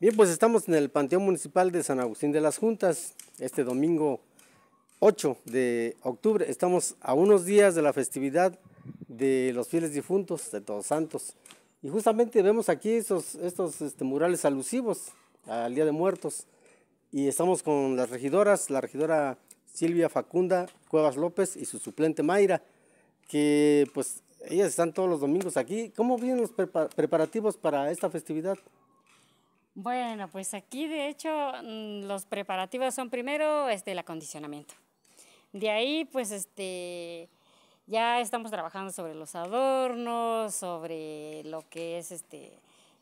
Bien, pues estamos en el Panteón Municipal de San Agustín de las Juntas, este domingo 8 de octubre. Estamos a unos días de la festividad de los fieles difuntos, de Todos Santos. Y justamente vemos aquí estos este, murales alusivos al Día de Muertos. Y estamos con las regidoras, la regidora Silvia Facunda Cuevas López y su suplente Mayra, que pues ellas están todos los domingos aquí. ¿Cómo vienen los preparativos para esta festividad? Bueno, pues aquí de hecho mm, los preparativos son primero este, el acondicionamiento. De ahí pues este, ya estamos trabajando sobre los adornos, sobre lo que es este,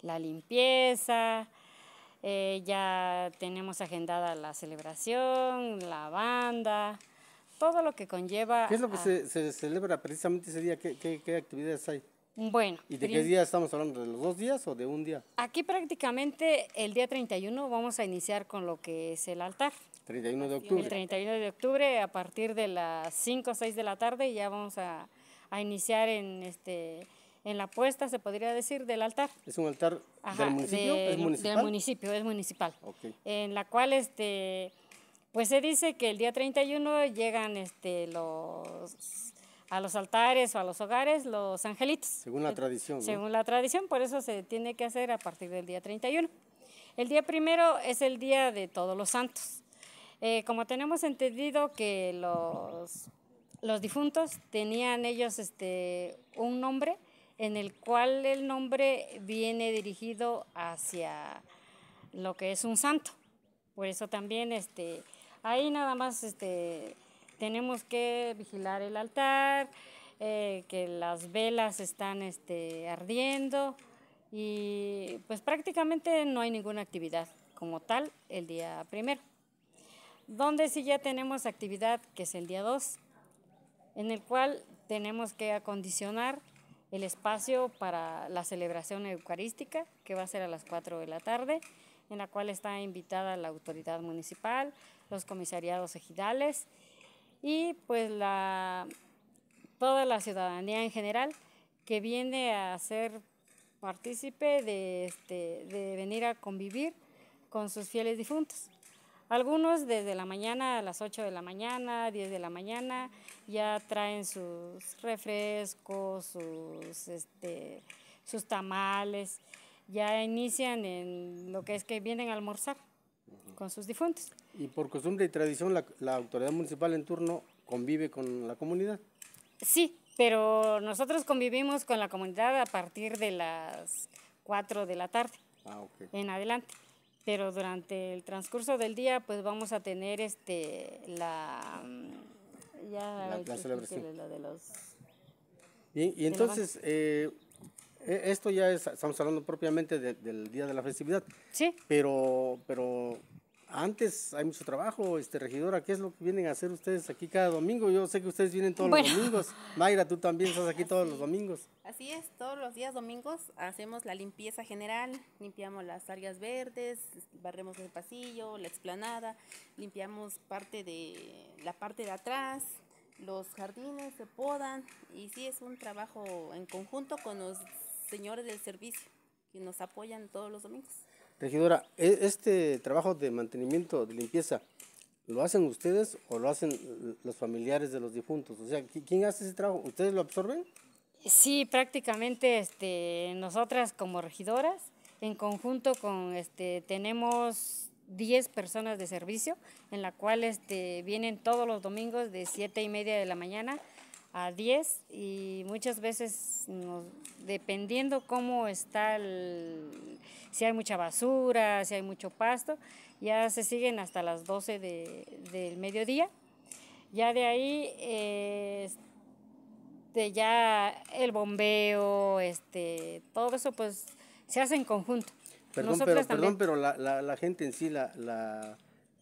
la limpieza, eh, ya tenemos agendada la celebración, la banda, todo lo que conlleva. ¿Qué es lo que se, celebra precisamente ese día? qué actividades hay? Bueno. ¿Y de qué día estamos hablando? ¿De los dos días o de un día? Aquí prácticamente el día 31 vamos a iniciar con lo que es el altar. 31 de octubre. El 31 de octubre a partir de las 5 o 6 de la tarde ya vamos a, iniciar en este en la puesta, se podría decir, del altar. ¿Es un altar del municipio? ¿Es municipal? Del municipio, es municipal. En la cual, este, pues se dice que el día 31 llegan este, los a los altares o a los hogares los angelitos. Según la tradición. Según la tradición, por eso se tiene que hacer a partir del día 31. El día primero es el día de todos los santos. Eh, como tenemos entendido que los, los difuntos tenían ellos este, un nombre en el cual el nombre viene dirigido hacia lo que es un santo. Por eso también este, ahí nada más este, tenemos que vigilar el altar, eh, que las velas están este, ardiendo y pues prácticamente no hay ninguna actividad como tal el día primero. Donde sí ya tenemos actividad que es el día 2, en el cual tenemos que acondicionar el espacio para la celebración eucarística, que va a ser a las 4 de la tarde, en la cual está invitada la autoridad municipal, los comisariados ejidales y pues la, toda la ciudadanía en general que viene a ser partícipe de, este, venir a convivir con sus fieles difuntos. Algunos desde la mañana a las 8 de la mañana, 10 de la mañana, ya traen sus refrescos, sus, este, sus tamales, ya inician en lo que es que vienen a almorzar con sus difuntos. Y por costumbre y tradición, la, autoridad municipal en turno convive con la comunidad. Sí, pero nosotros convivimos con la comunidad a partir de las 4 de la tarde ah, okay. en adelante. Pero durante el transcurso del día, pues vamos a tener este la. Mm, ya la y entonces, eh, e, esto ya es, estamos hablando propiamente del día de la festividad. Sí. Pero, pero antes hay mucho trabajo, este regidora, ¿qué es lo que vienen a hacer ustedes aquí cada domingo? Yo sé que ustedes vienen todos los domingos. Mayra, tú también estás aquí todos los domingos. Así es, todos los días domingos hacemos la limpieza general, limpiamos las áreas verdes, barremos el pasillo, la explanada, limpiamos parte de la parte de atrás, los jardines se podan y sí es un trabajo en conjunto con los señores del servicio que nos apoyan todos los domingos. Regidora, ¿e-, ¿este trabajo de mantenimiento, de limpieza, lo hacen ustedes o lo hacen eh, los familiares de los difuntos? O sea, ¿quién hace ese trabajo? ¿Ustedes lo absorben? Sí, prácticamente este, nosotras como regidoras, en conjunto con, este, tenemos 10 personas de servicio, en la cual este, vienen todos los domingos de 7 y media de la mañana a 10 y muchas veces dependiendo cómo está si hay mucha basura, si hay mucho pasto, ya se siguen hasta las 12 del mediodía. Ya de ahí de este, ya el bombeo, este, todo eso pues se hace en conjunto. Perdón, pero, perdón, pero la, la, gente en sí, la, la,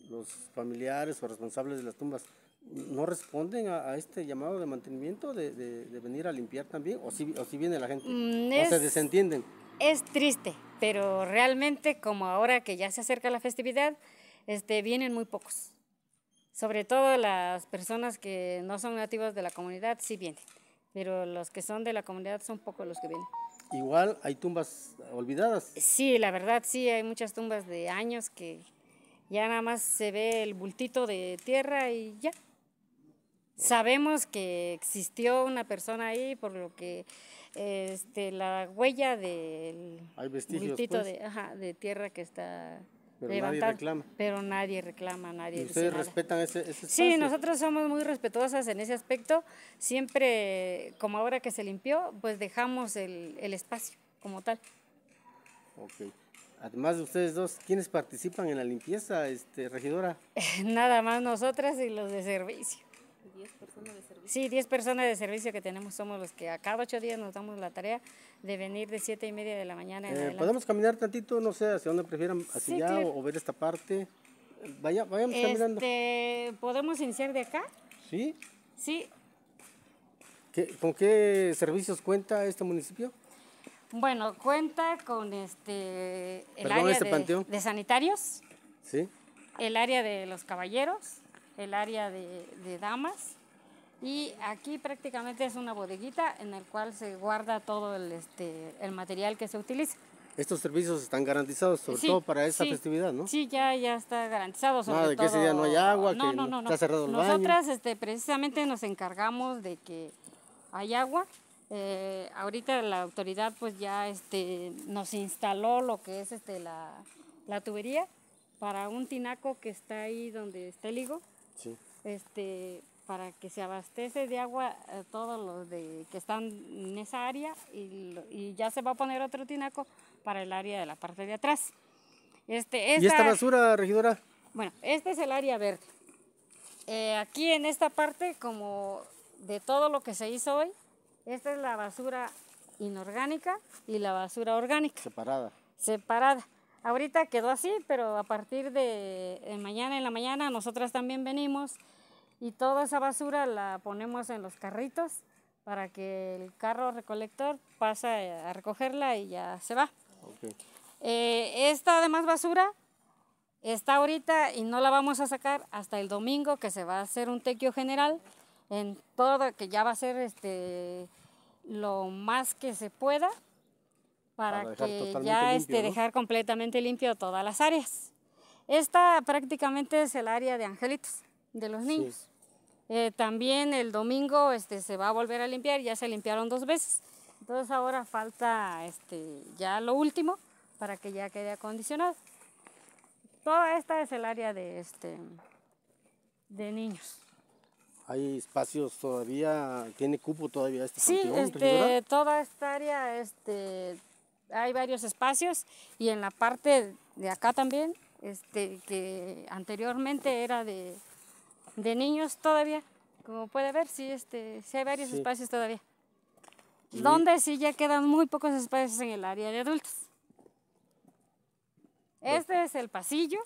los familiares o responsables de las tumbas, no responden a, este llamado de mantenimiento de, venir a limpiar también? ¿O si, viene la gente? Mm, se desentienden? Es triste, pero realmente como ahora que ya se acerca la festividad, este, vienen muy pocos. Sobre todo las personas que no son nativas de la comunidad sí vienen, pero los que son de la comunidad son pocos los que vienen. Igual hay tumbas olvidadas. Sí, la verdad sí, hay muchas tumbas de años que ya nada más se ve el bultito de tierra y ya. Sabemos que existió una persona ahí, por lo que este, la huella del Hay pues. de, de, tierra que está pero nadie reclama. Pero nadie reclama, nadie. ustedes respetan ese, Sí, nosotros somos muy respetuosas en ese aspecto. Siempre, como ahora que se limpió, pues dejamos el, espacio como tal. Ok. Además de ustedes dos, ¿quiénes participan en la limpieza, este, regidora? Nada más nosotras y los de servicio. 10 personas de servicio. Sí, 10 personas de servicio que tenemos somos los que a cada 8 días nos damos la tarea de venir de 7 y media de la mañana. Eh, ¿Podemos caminar tantito? No sé, hacia dónde prefieran, hacia allá o, ver esta parte. Vaya, vayamos este, caminando. ¿Podemos iniciar de acá? Sí. Sí. ¿Con qué servicios cuenta este municipio? Bueno, cuenta con este, el área este de, de sanitarios. Sí el área de los caballeros, el área de, de damas. Y aquí prácticamente es una bodeguita en el cual se guarda todo el, este, el material que se utiliza. Estos servicios están garantizados, sobre todo para esta festividad, ¿no? Sí, ya, ya está garantizado. Sobre Nada de que ese día no hay agua, que está cerrado el Nosotras Este, precisamente nos encargamos de que hay agua. Eh, ahorita la autoridad pues ya este, nos instaló lo que es este, la, la tubería para un tinaco que está ahí donde está el higo este, para que se abastece de agua eh, todos los de, que están en esa área y, ya se va a poner otro tinaco para el área de la parte de atrás. Este, ¿Y esta basura, regidora? Bueno, este es el área verde. Eh, aquí en esta parte, como de todo lo que se hizo hoy, esta es la basura inorgánica y la basura orgánica. Separada. Separada. Ahorita quedó así, pero a partir de eh, mañana en la mañana nosotras también venimos y toda esa basura la ponemos en los carritos para que el carro recolector pasa a recogerla y ya se va. Eh, esta además basura está ahorita y no la vamos a sacar hasta el domingo que se va a hacer un tequio general en todo, que ya va a ser este, lo más que se pueda para, que ya este, dejar completamente limpio todas las áreas. Esta prácticamente es el área de angelitos de los niños. Eh, también el domingo este, se va a volver a limpiar, ya se limpiaron dos veces. Entonces ahora falta este, ya lo último para que ya quede acondicionado. Toda esta es el área de, este, de niños. ¿Hay espacios todavía? ¿Tiene cupo todavía este Sí, este, toda esta área este, hay varios espacios y en la parte de acá también, este, que anteriormente era de, niños todavía. Como puede ver, sí, este, sí hay varios espacios todavía. Donde sí ya quedan muy pocos espacios en el área de adultos. Este es el pasillo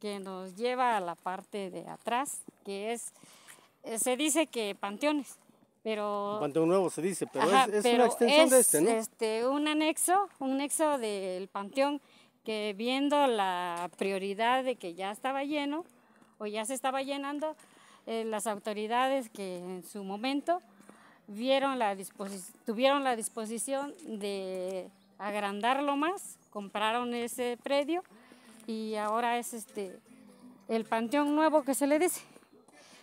que nos lleva a la parte de atrás, que es, eh, se dice que panteones pero... panteón nuevo se dice, pero es, una extensión de este, ¿no? Este, un anexo, un anexo del panteón que viendo la prioridad de que ya estaba lleno o ya se estaba llenando, eh, las autoridades que en su momento vieron la tuvieron la disposición de agrandarlo más, compraron ese predio y ahora es este el panteón nuevo que se le dice.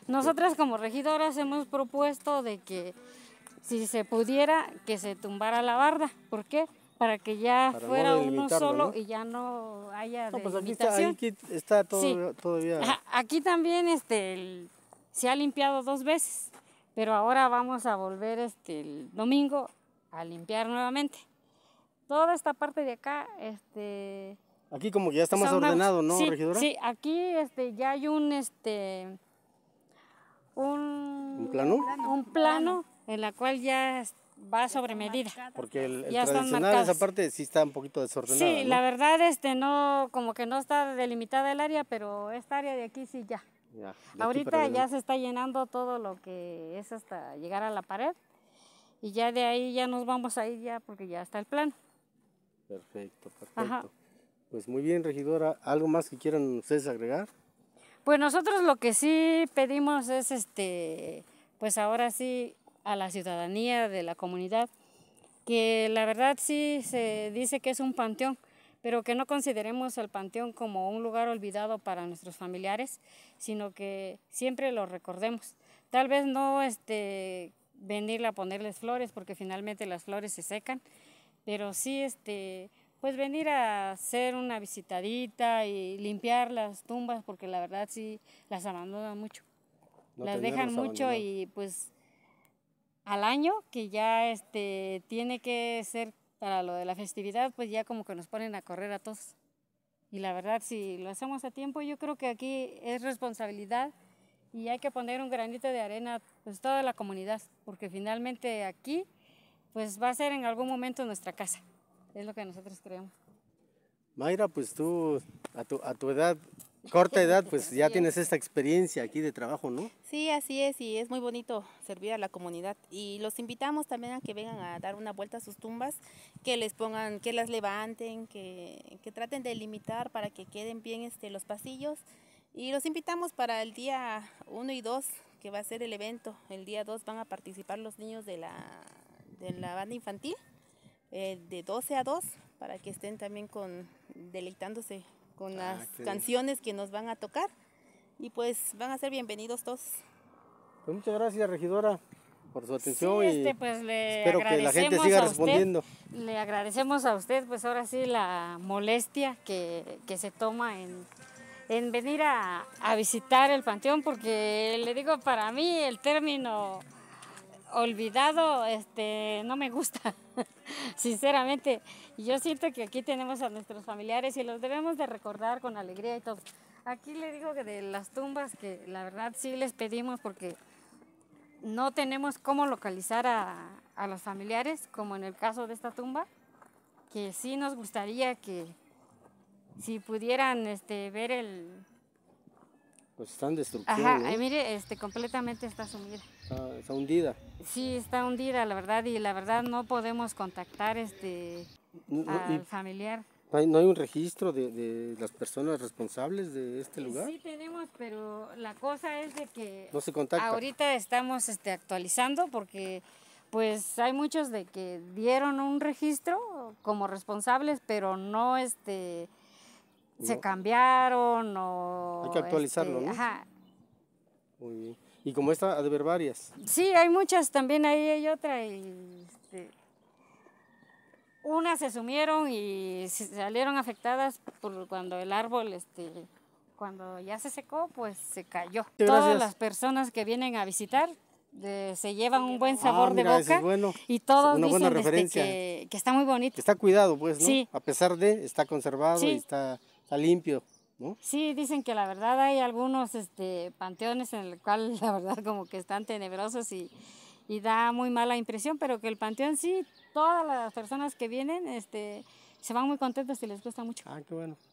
Nosotras como regidoras hemos propuesto de que si se pudiera que se tumbara la barda. ¿Por qué? Para que ya fuera uno solo y ya no haya no, pues aquí está, Aquí también este, se ha limpiado dos veces, pero ahora vamos a volver este, el domingo a limpiar nuevamente. Toda esta parte de acá, este... Aquí como que ya estamos ordenados, ordenado, ¿no, regidora? Sí, aquí este, ya hay un, este, un, plano? en la cual ya va sobre medida. Porque el, tradicional, esa parte sí está un poquito desordenada. Sí, la verdad, este no, como que no está delimitada el área, pero esta área de aquí sí ya. Ahorita ya se está llenando todo lo que es hasta llegar a la pared. Y ya de ahí ya nos vamos a ir ya porque ya está el plano. Perfecto, perfecto. Pues muy bien, regidora. ¿Algo más que quieran ustedes agregar? Pues nosotros lo que sí pedimos es, este, pues ahora sí, a la ciudadanía de la comunidad, que la verdad sí se dice que es un panteón, pero que no consideremos el panteón como un lugar olvidado para nuestros familiares, sino que siempre lo recordemos. Tal vez no este, venirle a ponerles flores, porque finalmente las flores se secan, pero sí este, pues venir a hacer una visitadita y limpiar las tumbas porque la verdad sí las abandonan mucho. las dejan mucho y pues al año que ya este tiene que ser para lo de la festividad, pues ya como que nos ponen a correr a todos. Y la verdad si lo hacemos a tiempo, yo creo que aquí es responsabilidad y hay que poner un granito de arena pues toda la comunidad, porque finalmente aquí pues va a ser en algún momento nuestra casa. Es lo que nosotros creemos. Mayra, pues tú, a tu, a tu edad, corta edad, pues ya tienes esta experiencia aquí de trabajo, ¿no? Sí, así es, y es muy bonito servir a la comunidad. Y los invitamos también a que vengan a dar una vuelta a sus tumbas, que les pongan, que las levanten, que, que traten de limitar para que queden bien este, los pasillos. Y los invitamos para el día 1 y 2, que va a ser el evento. El día 2 van a participar los niños de la, de la banda infantil. Eh, de 12 a 2 para que estén también con deleitándose con ah, las canciones que nos van a tocar y pues van a ser bienvenidos todos. Pues muchas gracias regidora por su atención y este, pues, le espero que la gente siga respondiendo. le agradecemos a usted pues ahora sí la molestia que, se toma en, venir a, a visitar el panteón porque le digo para mí el término olvidado, este, no me gusta. Sinceramente, yo siento que aquí tenemos a nuestros familiares y los debemos de recordar con alegría y todo. Aquí le digo que de las tumbas que la verdad sí les pedimos porque no tenemos cómo localizar a, a los familiares, como en el caso de esta tumba, que sí nos gustaría que si pudieran este, ver el, pues están destrucción. Ajá, mire, este, completamente está sumida. Ah, está, hundida. Sí, está hundida, la verdad, y la verdad no podemos contactar este al familiar. ¿No hay, un registro de, las personas responsables de este lugar? Sí tenemos, pero la cosa es de que... Ahorita estamos este, actualizando porque pues hay muchos de que dieron un registro como responsables, pero no este se cambiaron o... Hay que actualizarlo, este, ¿no? Ajá. Muy Y como esta, ha de ver varias. Sí, hay muchas, también ahí hay otra. Y, este, unas se sumieron y salieron afectadas por cuando el árbol, este, cuando ya se secó, pues se cayó. Todas las personas que vienen a visitar se llevan un buen ah, sabor de boca es bueno. y todos dicen este, que, está muy bonito. Está cuidado, pues, ¿no? A pesar de, está conservado y está está limpio. ¿No? Sí, dicen que la verdad hay algunos este, panteones en el cual la verdad como que están tenebrosos y, y, da muy mala impresión, pero que el panteón sí, todas las personas que vienen este, se van muy contentas y les gusta mucho. Ah, qué bueno.